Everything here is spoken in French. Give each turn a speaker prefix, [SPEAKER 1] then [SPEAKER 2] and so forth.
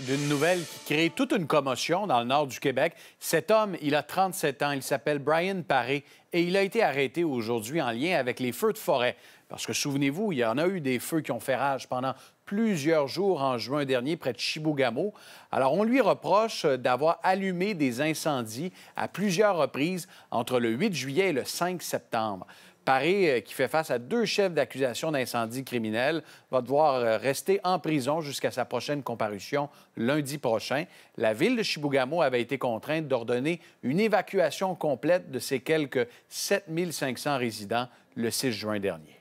[SPEAKER 1] d'une nouvelle qui crée toute une commotion dans le nord du Québec. Cet homme, il a 37 ans, il s'appelle Brian Paré et il a été arrêté aujourd'hui en lien avec les feux de forêt. Parce que souvenez-vous, il y en a eu des feux qui ont fait rage pendant plusieurs jours en juin dernier près de Chibougamau. Alors on lui reproche d'avoir allumé des incendies à plusieurs reprises entre le 8 juillet et le 5 septembre. Paris, euh, qui fait face à deux chefs d'accusation d'incendie criminel, va devoir euh, rester en prison jusqu'à sa prochaine comparution lundi prochain. La ville de Shibugamo avait été contrainte d'ordonner une évacuation complète de ses quelques 7500 résidents le 6 juin dernier.